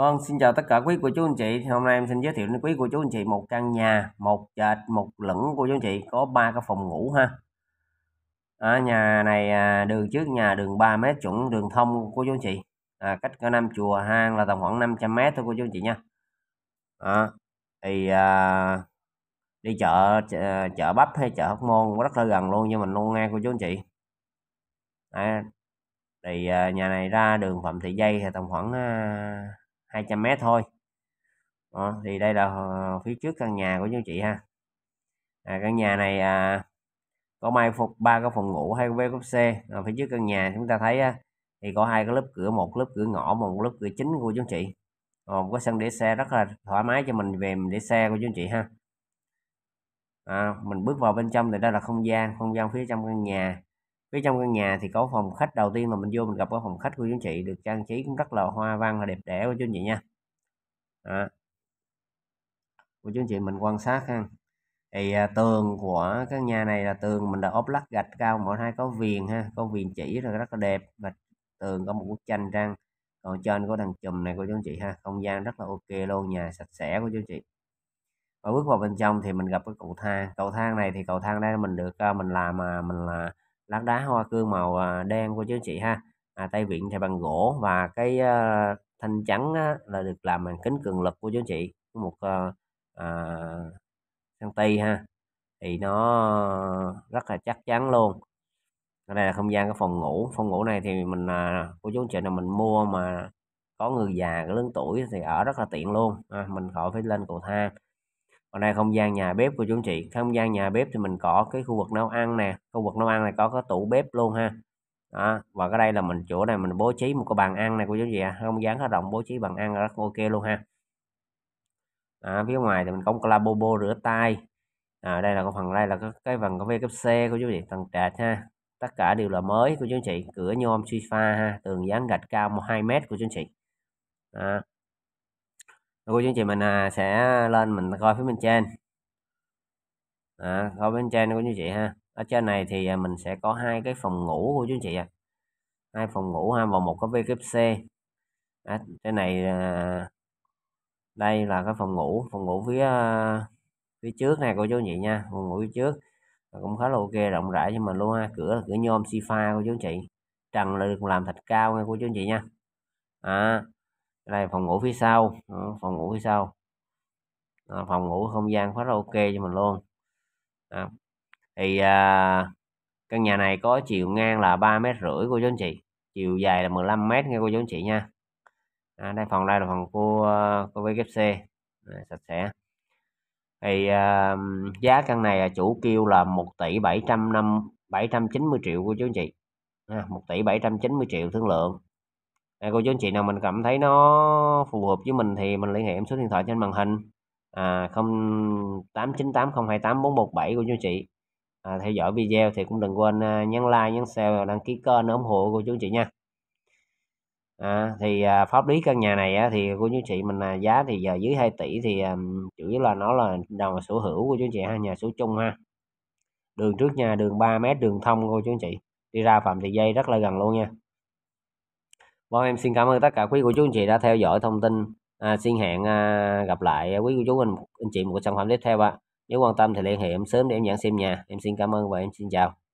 Vâng, xin chào tất cả quý cô chú anh chị. Thì hôm nay em xin giới thiệu đến quý cô chú anh chị một căn nhà, một trệt, một lửng cô chú anh chị có ba cái phòng ngủ ha. Ở à, nhà này à, đường trước nhà đường 3 mét chuẩn đường thông cô chú anh chị. À, cách cả năm chùa hang là tầm khoảng 500 mét thôi cô chú anh chị nha. À, thì à, đi chợ, chợ chợ bắp hay chợ Hóc Môn rất là gần luôn cho mình luôn nghe cô chú anh chị. À, thì à, nhà này ra đường Phạm Thị Dây thì tầm khoảng à, 200 mét thôi đó, thì đây là ờ, phía trước căn nhà của chú chị ha à, căn nhà này à, có mai phục ba cái phòng ngủ hai cái bếp C à, phía trước căn nhà chúng ta thấy á, thì có hai cái lớp cửa một lớp cửa ngõ một lớp cửa chính của chú chị ờ, một cái sân để xe rất là thoải mái cho mình về mình để xe của chú chị ha à, mình bước vào bên trong thì đây là không gian không gian phía trong căn nhà phía trong căn nhà thì có phòng khách đầu tiên mà mình vô mình gặp có phòng khách của chú chị được trang trí cũng rất là hoa văn là đẹp đẽ của chú chị nha à. của chú chị mình quan sát ha thì à, tường của căn nhà này là tường mình đã ốp lát gạch cao mỗi hai có viền ha có viền chỉ là rất là đẹp và tường có một bức tranh trang còn trên có đằng chùm này của chú chị ha không gian rất là ok luôn nhà sạch sẽ của chú chị và bước vào bên trong thì mình gặp cái cầu thang cầu thang này thì cầu thang đây mình được à, mình làm mà mình là lát đá hoa cương màu à, đen của chú chị ha à, tay vịn thì bằng gỗ và cái uh, thanh trắng á, là được làm bằng kính cường lực của chú anh chị một uh, uh, sang tây ha thì nó rất là chắc chắn luôn ở đây là không gian cái phòng ngủ phòng ngủ này thì mình uh, của chú chị là mình mua mà có người già cái lớn tuổi thì ở rất là tiện luôn à, mình khỏi phải lên cầu thang còn đây không gian nhà bếp của chú chị không gian nhà bếp thì mình có cái khu vực nấu ăn nè khu vực nấu ăn này có cái tủ bếp luôn ha đó. và cái đây là mình chỗ này mình bố trí một cái bàn ăn này của chú chị à. không gian khá rộng bố trí bàn ăn rất ok luôn ha à, phía ngoài thì mình có một cái lavabo rửa tay à, đây là cái phần đây là cái, cái phần cấp xe của chú chị tầng trệt ha tất cả đều là mới của chú chị cửa nhôm sofa ha tường dán gạch cao một hai mét của chú chị à, của chương chị mình à, sẽ lên mình coi phía bên trên à, coi bên trên của chú chị ha ở trên này thì à, mình sẽ có hai cái phòng ngủ của chú chị ạ hai phòng ngủ ha và một cái WC à, trên này à, đây là cái phòng ngủ phòng ngủ phía phía trước này của chú chị nha phòng ngủ phía trước cũng khá là ok rộng rãi cho mình luôn ha cửa cửa nhôm si pha của chú chị trần là được làm thạch cao nghe của chú chị nha à đây phòng ngủ phía sau đó, phòng ngủ phía sau đó, phòng ngủ không gian khá là ok cho mình luôn đó. thì à, căn nhà này có chiều ngang là ba mét rưỡi cô chú anh chị chiều dài là 15 mét nghe cô chú anh chị nha à, đây phòng đây là phòng cô cô VKC Đấy, sạch sẽ thì à, giá căn này chủ kêu là 1 tỷ 750 790 triệu của chú anh chị à, 1 tỷ 790 triệu thương lượng à, cô chú anh chị nào mình cảm thấy nó phù hợp với mình thì mình liên hệ em số điện thoại trên màn hình à, 0898028417 cô chú anh chị à, theo dõi video thì cũng đừng quên à, nhấn like nhấn share và đăng ký kênh ủng hộ cô chú anh chị nha à, thì à, pháp lý căn nhà này á, thì cô chú chị mình à, giá thì giờ dưới 2 tỷ thì à, chủ yếu là nó là đầu sở hữu của chú chị ha nhà số chung ha đường trước nhà đường 3 mét đường thông cô chú chị đi ra phạm thị dây rất là gần luôn nha Vâng em xin cảm ơn tất cả quý cô chú anh chị đã theo dõi thông tin. À, xin hẹn à, gặp lại quý cô chú anh, anh chị một sản phẩm tiếp theo ạ. À. Nếu quan tâm thì liên hệ em sớm để em nhận xem nhà. Em xin cảm ơn và em xin chào.